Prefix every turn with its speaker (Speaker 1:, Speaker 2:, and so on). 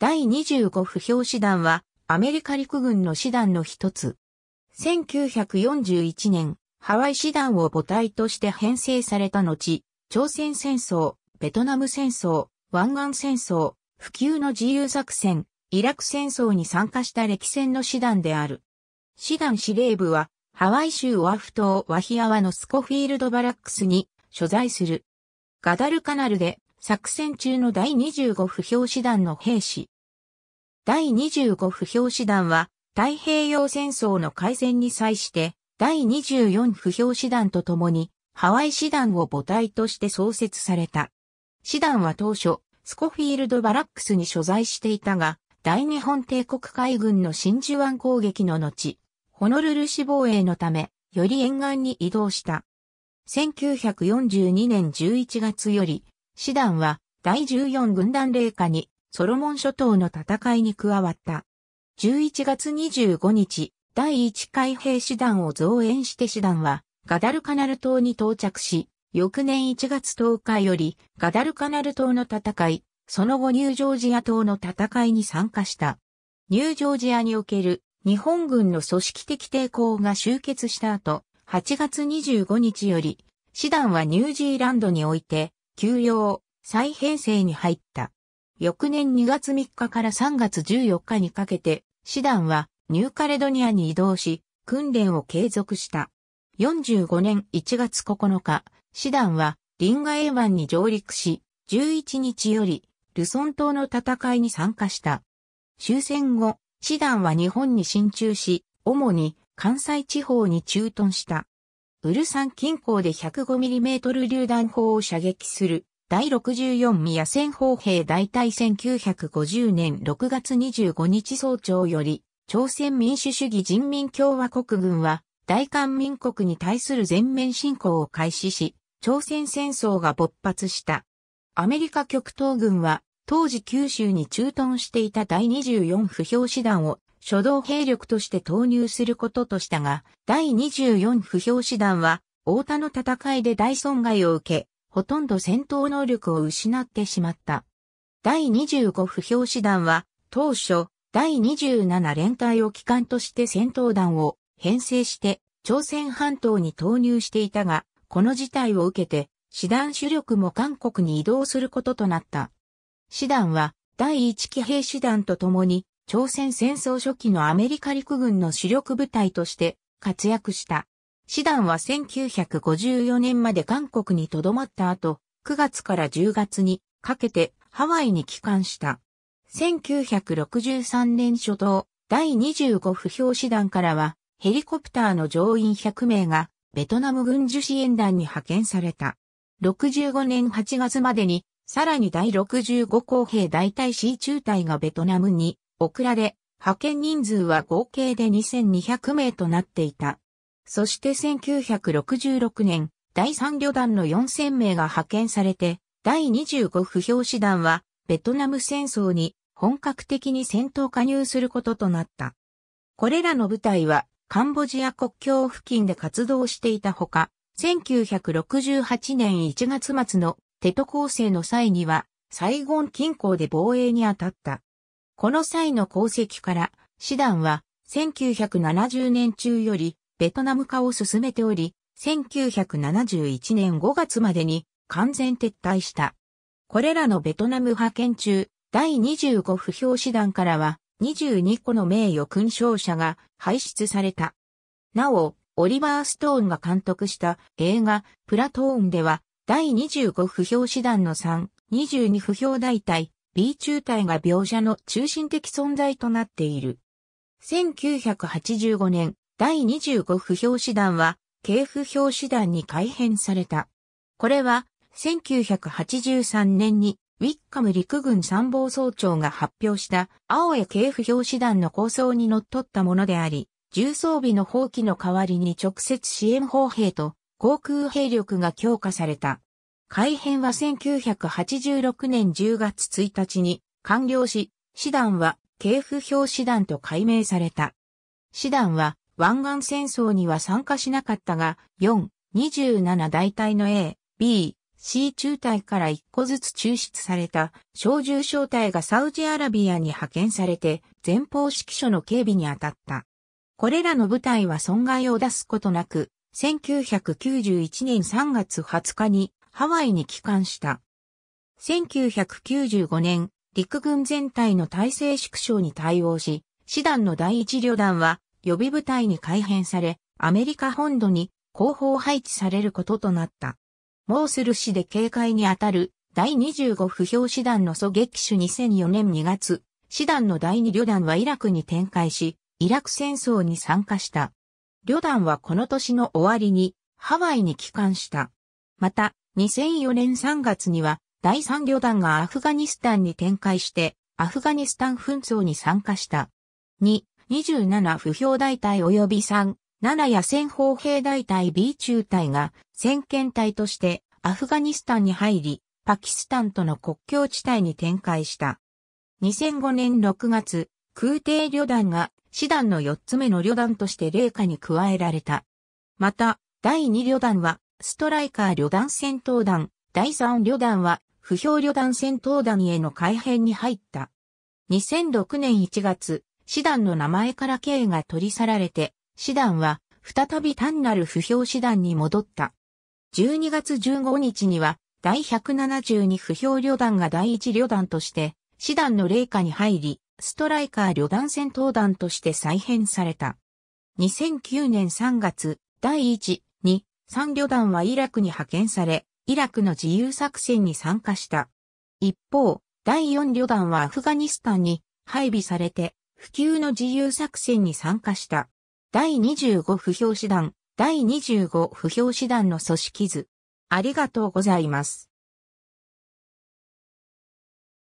Speaker 1: 第25不評師団は、アメリカ陸軍の師団の一つ。1941年、ハワイ師団を母体として編成された後、朝鮮戦争、ベトナム戦争、湾岸戦争、普及の自由作戦、イラク戦争に参加した歴戦の師団である。師団司令部は、ハワイ州オアフ島ワヒアワのスコフィールドバラックスに所在する。ガダルカナルで作戦中の第25不評師団の兵士。第25不評師団は、太平洋戦争の開戦に際して、第24不評師団と共に、ハワイ師団を母体として創設された。師団は当初、スコフィールドバラックスに所在していたが、大日本帝国海軍の真珠湾攻撃の後、ホノルル市防衛のため、より沿岸に移動した。1942年11月より、師団は第14軍団霊下にソロモン諸島の戦いに加わった。11月25日、第1海兵師団を増援して師団はガダルカナル島に到着し、翌年1月10日よりガダルカナル島の戦い、その後ニュージョージア島の戦いに参加した。ニュージョージアにおける日本軍の組織的抵抗が終結した後、8月25日より、師団はニュージーランドにおいて、休養、再編成に入った。翌年2月3日から3月14日にかけて、師団はニューカレドニアに移動し、訓練を継続した。45年1月9日、師団はリンガエーンに上陸し、11日よりルソン島の戦いに参加した。終戦後、師団は日本に進駐し、主に関西地方に駐屯した。ウルサン近郊で 105mm 榴弾砲を射撃する第64宮戦砲兵大隊1950年6月25日早朝より、朝鮮民主主義人民共和国軍は、大韓民国に対する全面侵攻を開始し、朝鮮戦争が勃発した。アメリカ極東軍は、当時九州に駐屯していた第24不評師団を初動兵力として投入することとしたが、第24不評師団は、大田の戦いで大損害を受け、ほとんど戦闘能力を失ってしまった。第25不評師団は、当初、第27連隊を機関として戦闘団を編成して、朝鮮半島に投入していたが、この事態を受けて、師団主力も韓国に移動することとなった。師団は、第1騎兵師団と共に、朝鮮戦争初期のアメリカ陸軍の主力部隊として活躍した。師団は1954年まで韓国に留まった後、9月から10月にかけてハワイに帰還した。1963年初頭、第25不評師団からは、ヘリコプターの乗員100名が、ベトナム軍需支援団に派遣された。65年8月までに、さらに第65公兵大隊 C 中隊がベトナムに送られ、派遣人数は合計で2200名となっていた。そして1966年、第3旅団の4000名が派遣されて、第25不評師団は、ベトナム戦争に本格的に戦闘加入することとなった。これらの部隊は、カンボジア国境付近で活動していたほか、1968年1月末のテト攻勢の際には、サイゴン近郊で防衛に当たった。この際の功績から、師団は1970年中よりベトナム化を進めており、1971年5月までに完全撤退した。これらのベトナム派遣中、第25不評師団からは22個の名誉勲章者が排出された。なお、オリバー・ストーンが監督した映画プラトーンでは第25不評師団の3、22不評大隊、B 中隊が描写の中心的存在となっている。1985年、第25不評師団は、軽不評師団に改編された。これは、1983年に、ウィッカム陸軍参謀総長が発表した青江軽不評師団の構想に則っったものであり、重装備の放棄の代わりに直接支援砲兵と航空兵力が強化された。改編は1986年10月1日に完了し、師団は警府表師団と改名された。師団は湾岸戦争には参加しなかったが、4、27大隊の A、B、C 中隊から1個ずつ抽出された小銃小隊がサウジアラビアに派遣されて前方指揮所の警備に当たった。これらの部隊は損害を出すことなく、1991年3月20日にハワイに帰還した。1995年、陸軍全体の体制縮小に対応し、師団の第一旅団は予備部隊に改編され、アメリカ本土に後方配置されることとなった。モースル市で警戒にあたる第25不評師団の狙撃手2004年2月、師団の第二旅団はイラクに展開し、イラク戦争に参加した。旅団はこの年の終わりにハワイに帰還した。また、2004年3月には第3旅団がアフガニスタンに展開してアフガニスタン紛争に参加した。2、27不評大隊及び3、7野戦砲兵大隊 B 中隊が先遣隊としてアフガニスタンに入り、パキスタンとの国境地帯に展開した。2005年6月、空挺旅団が師団の4つ目の旅団として霊下に加えられた。また、第2旅団はストライカー旅団戦闘団、第3旅団は、不評旅団戦闘団への改編に入った。2006年1月、師団の名前から刑が取り去られて、師団は、再び単なる不評師団に戻った。12月15日には、第172不評旅団が第1旅団として、師団の霊下に入り、ストライカー旅団戦闘団として再編された。2009年3月、第1、3旅団はイラクに派遣され、イラクの自由作戦に参加した。一方、第4旅団はアフガニスタンに配備されて、普及の自由作戦に参加した。第25不評師団、第25不評師団の組織図。ありがとうございます。